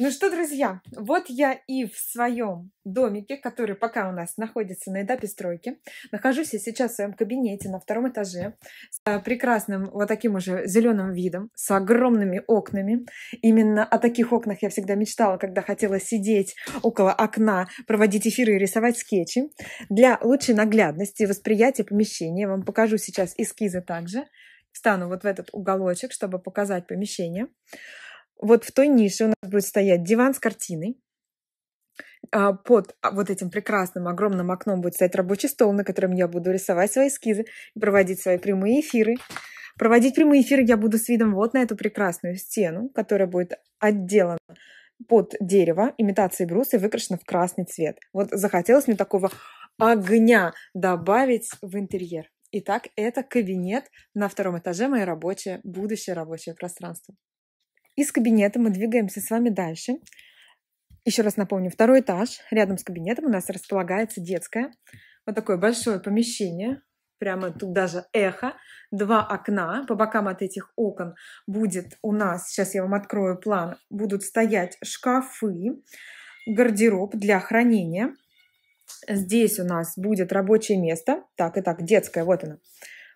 Ну что, друзья, вот я и в своем домике, который пока у нас находится на этапе стройки. Нахожусь я сейчас в своем кабинете на втором этаже с а, прекрасным вот таким уже зеленым видом, с огромными окнами. Именно о таких окнах я всегда мечтала, когда хотела сидеть около окна, проводить эфиры и рисовать скетчи. Для лучшей наглядности и восприятия помещения я вам покажу сейчас эскизы также. Встану вот в этот уголочек, чтобы показать помещение вот в той нише у нас будет стоять диван с картиной, а под а, вот этим прекрасным огромным окном будет стоять рабочий стол, на котором я буду рисовать свои эскизы и проводить свои прямые эфиры. Проводить прямые эфиры я буду с видом вот на эту прекрасную стену, которая будет отделана под дерево, имитацией бруса и выкрашена в красный цвет. Вот захотелось мне такого огня добавить в интерьер. Итак, это кабинет на втором этаже, мое рабочее, будущее рабочее пространство. Из кабинета мы двигаемся с вами дальше. Еще раз напомню, второй этаж. Рядом с кабинетом у нас располагается детская. Вот такое большое помещение. Прямо тут даже эхо. Два окна. По бокам от этих окон будет у нас, сейчас я вам открою план, будут стоять шкафы, гардероб для хранения. Здесь у нас будет рабочее место. Так, и так, детская, вот она.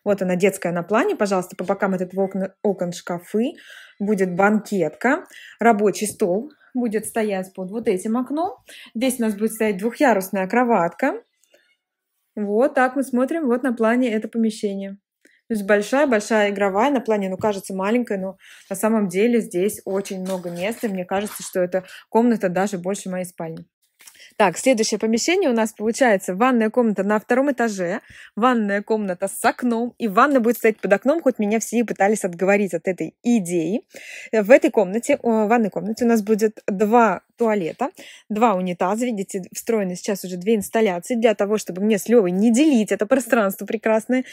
Вот она, детская на плане. Пожалуйста, по бокам от этого окна, окон шкафы. Будет банкетка, рабочий стол будет стоять под вот этим окном. Здесь у нас будет стоять двухъярусная кроватка. Вот так мы смотрим вот на плане это помещение. То есть большая-большая игровая на плане, ну, кажется маленькой, но на самом деле здесь очень много места. мне кажется, что эта комната даже больше моей спальни. Так, следующее помещение у нас получается ванная комната на втором этаже, ванная комната с окном, и ванна будет стоять под окном, хоть меня все и пытались отговорить от этой идеи. Э, в этой комнате, в ванной комнате у нас будет два туалета, два унитаза, видите, встроены сейчас уже две инсталляции для того, чтобы мне с Левой не делить это пространство прекрасное,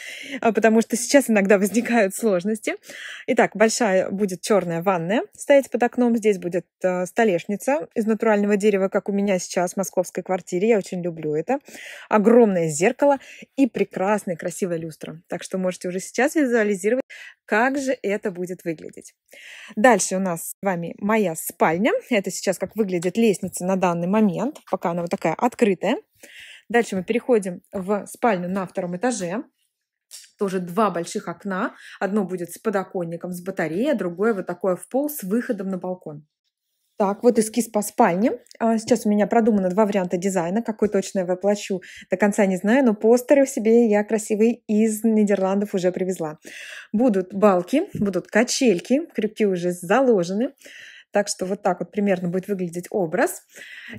а, потому что сейчас иногда возникают сложности. Итак, большая будет черная ванная стоять под окном, здесь будет а, столешница из натурального дерева, как у меня сейчас в московской квартире, я очень люблю это, огромное зеркало и прекрасная красивая люстра. Так что можете уже сейчас визуализировать, как же это будет выглядеть? Дальше у нас с вами моя спальня. Это сейчас как выглядит лестница на данный момент, пока она вот такая открытая. Дальше мы переходим в спальню на втором этаже. Тоже два больших окна. Одно будет с подоконником, с батареей, а другое вот такое в пол с выходом на балкон. Так, вот эскиз по спальне. А, сейчас у меня продумано два варианта дизайна. Какой точно я воплощу, до конца не знаю, но постеры себе я красивый из Нидерландов уже привезла. Будут балки, будут качельки, крюки уже заложены. Так что вот так вот примерно будет выглядеть образ.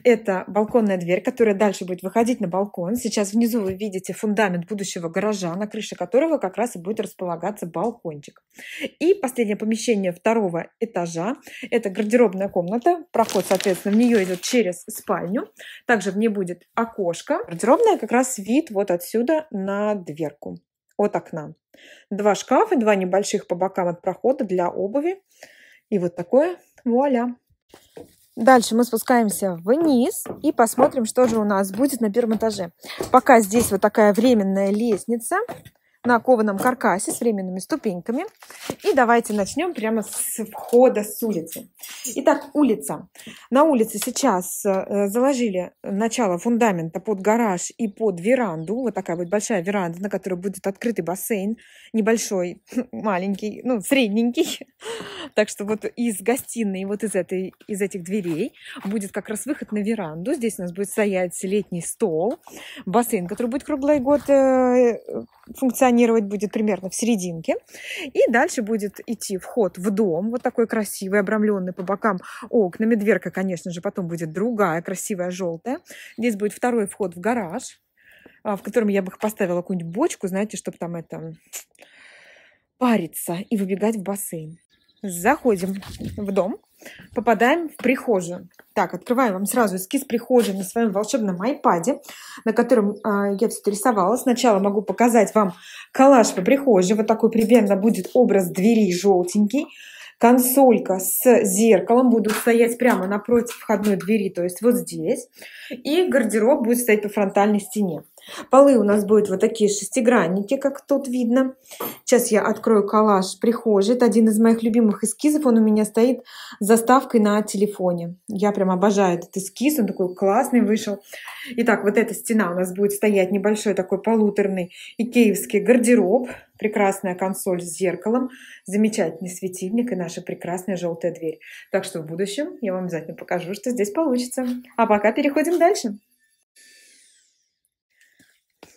Это балконная дверь, которая дальше будет выходить на балкон. Сейчас внизу вы видите фундамент будущего гаража, на крыше которого как раз и будет располагаться балкончик. И последнее помещение второго этажа. Это гардеробная комната. Проход, соответственно, в нее идет через спальню. Также в ней будет окошко. Гардеробная как раз вид вот отсюда на дверку от окна. Два шкафа, два небольших по бокам от прохода для обуви. И вот такое вуаля. Дальше мы спускаемся вниз и посмотрим, что же у нас будет на первом этаже. Пока здесь вот такая временная лестница на кованом каркасе с временными ступеньками. И давайте начнем прямо с входа с улицы. Итак, улица. На улице сейчас э, заложили начало фундамента под гараж и под веранду. Вот такая вот большая веранда, на которой будет открытый бассейн. Небольшой, маленький, ну, средненький. Так что вот из гостиной, вот из, этой, из этих дверей будет как раз выход на веранду. Здесь у нас будет стоять летний стол, бассейн, который будет круглый год э, функционировать будет примерно в серединке. И дальше будет идти вход в дом, вот такой красивый, обрамленный по бокам окнами. Дверка, конечно же, потом будет другая, красивая, желтая. Здесь будет второй вход в гараж, а, в котором я бы поставила какую-нибудь бочку, знаете, чтобы там это париться и выбегать в бассейн. Заходим в дом, попадаем в прихожую. Так, открываю вам сразу эскиз прихожей на своем волшебном айпаде, на котором э, я все рисовала. Сначала могу показать вам коллаж по прихожей. Вот такой примерно будет образ двери желтенький. Консолька с зеркалом будут стоять прямо напротив входной двери, то есть вот здесь. И гардероб будет стоять по фронтальной стене. Полы у нас будут вот такие шестигранники, как тут видно. Сейчас я открою коллаж прихожей. Это один из моих любимых эскизов. Он у меня стоит с заставкой на телефоне. Я прям обожаю этот эскиз. Он такой классный вышел. Итак, вот эта стена у нас будет стоять небольшой такой полуторный икеевский гардероб. Прекрасная консоль с зеркалом, замечательный светильник и наша прекрасная желтая дверь. Так что в будущем я вам обязательно покажу, что здесь получится. А пока переходим дальше.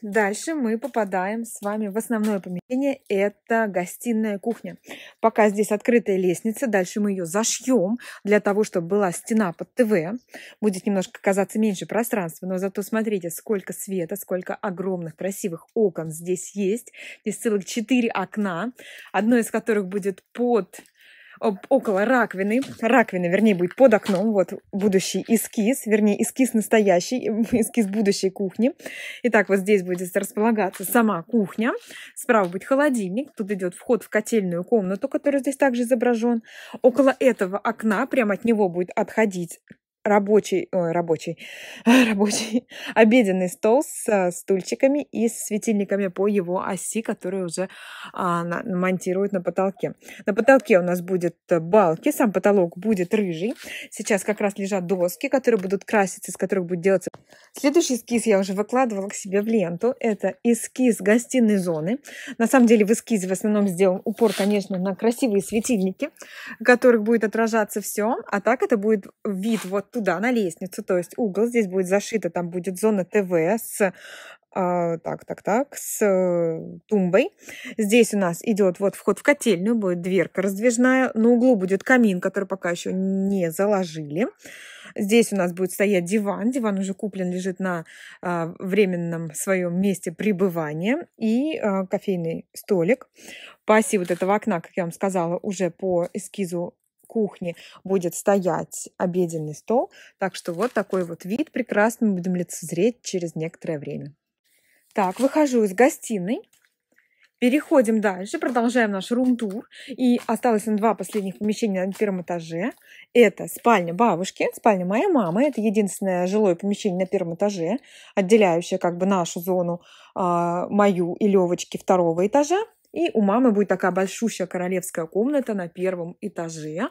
Дальше мы попадаем с вами в основное помещение. Это гостиная кухня. Пока здесь открытая лестница. Дальше мы ее зашьем для того, чтобы была стена под ТВ. Будет немножко казаться меньше пространства, но зато смотрите, сколько света, сколько огромных красивых окон здесь есть. Здесь целых четыре окна, одно из которых будет под около раковины, раковина, вернее, будет под окном, вот будущий эскиз, вернее, эскиз настоящий, эскиз будущей кухни. Итак, вот здесь будет располагаться сама кухня, справа будет холодильник, тут идет вход в котельную комнату, который здесь также изображен. Около этого окна, прямо от него будет отходить рабочий, ой, рабочий, рабочий, обеденный стол с стульчиками и светильниками по его оси, которые уже а, монтируют на потолке. На потолке у нас будет э, балки, сам потолок будет рыжий. Сейчас как раз лежат доски, которые будут краситься, из которых будет делаться. Следующий эскиз я уже выкладывала к себе в ленту. Это эскиз гостиной зоны. На самом деле в эскизе в основном сделан упор, конечно, на красивые светильники, в которых будет отражаться все, а так это будет вид вот туда, на лестницу, то есть угол здесь будет зашито, там будет зона ТВ с а, так, так, так, с э, тумбой. Здесь у нас идет вот вход в котельную, будет дверка раздвижная. На углу будет камин, который пока еще не заложили. Здесь у нас будет стоять диван. Диван уже куплен, лежит на а, временном своем месте пребывания. И а, кофейный столик. По оси вот этого окна, как я вам сказала, уже по эскизу кухне будет стоять обеденный стол. Так что вот такой вот вид прекрасный мы будем лицезреть через некоторое время. Так, выхожу из гостиной. Переходим дальше, продолжаем наш рум-тур. И осталось нам два последних помещения на первом этаже. Это спальня бабушки, спальня моей мамы. Это единственное жилое помещение на первом этаже, отделяющее как бы нашу зону, э, мою и Левочки второго этажа. И у мамы будет такая большущая королевская комната на первом этаже.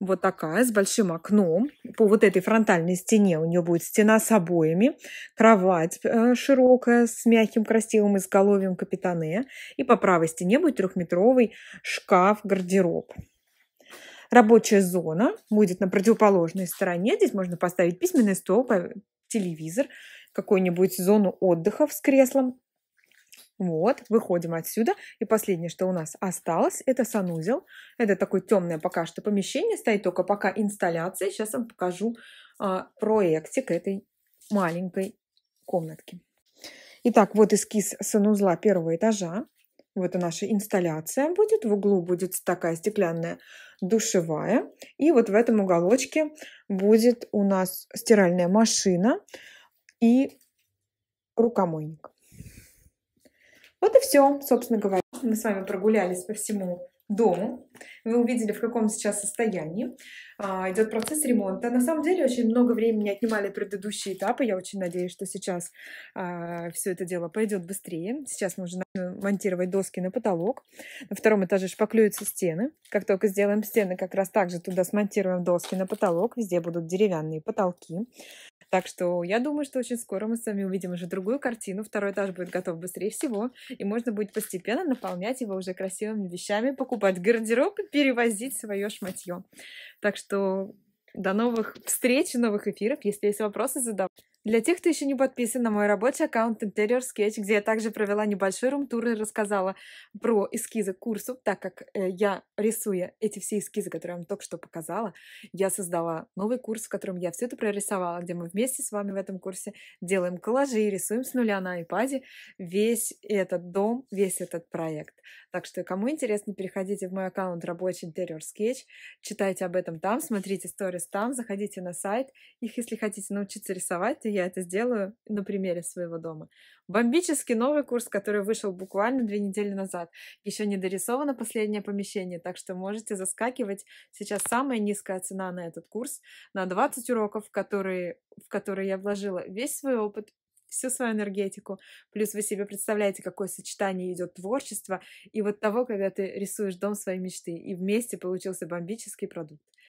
Вот такая, с большим окном. По вот этой фронтальной стене у нее будет стена с обоями, кровать э, широкая с мягким красивым изголовьем капитане. И по правой стене будет трехметровый шкаф-гардероб. Рабочая зона будет на противоположной стороне. Здесь можно поставить письменный стол, телевизор, какую-нибудь зону отдыха с креслом вот, выходим отсюда. И последнее, что у нас осталось, это санузел. Это такое темное пока что помещение, стоит только пока инсталляция. Сейчас вам покажу а, проектик этой маленькой комнатки. Итак, вот эскиз санузла первого этажа. Вот и наша инсталляция будет. В углу будет такая стеклянная душевая. И вот в этом уголочке будет у нас стиральная машина и рукомойник. Вот и все, собственно говоря. Мы с вами прогулялись по всему дому. Вы увидели, в каком сейчас состоянии а, идет процесс ремонта. На самом деле очень много времени отнимали предыдущие этапы. Я очень надеюсь, что сейчас а, все это дело пойдет быстрее. Сейчас мы уже начнем монтировать доски на потолок. На втором этаже шпаклюются стены. Как только сделаем стены, как раз также туда смонтируем доски на потолок. Везде будут деревянные потолки. Так что я думаю, что очень скоро мы с вами увидим уже другую картину. Второй этаж будет готов быстрее всего, и можно будет постепенно наполнять его уже красивыми вещами, покупать гардероб и перевозить свое шматье. Так что до новых встреч, новых эфиров. Если есть вопросы, задавайте. Для тех, кто еще не подписан на мой рабочий аккаунт Interior Sketch, где я также провела небольшой рум-тур и рассказала про эскизы к курсу, так как э, я, рисую эти все эскизы, которые я вам только что показала, я создала новый курс, в котором я все это прорисовала, где мы вместе с вами в этом курсе делаем коллажи, и рисуем с нуля на iPad весь этот дом, весь этот проект. Так что, кому интересно, переходите в мой аккаунт рабочий Interior Sketch, читайте об этом там, смотрите сторис там, заходите на сайт. Их, если хотите научиться рисовать, то я я это сделаю на примере своего дома. Бомбический новый курс, который вышел буквально две недели назад. Еще не дорисовано последнее помещение, так что можете заскакивать. Сейчас самая низкая цена на этот курс, на 20 уроков, которые, в которые я вложила весь свой опыт, всю свою энергетику. Плюс вы себе представляете, какое сочетание идет творчество и вот того, когда ты рисуешь дом своей мечты. И вместе получился бомбический продукт.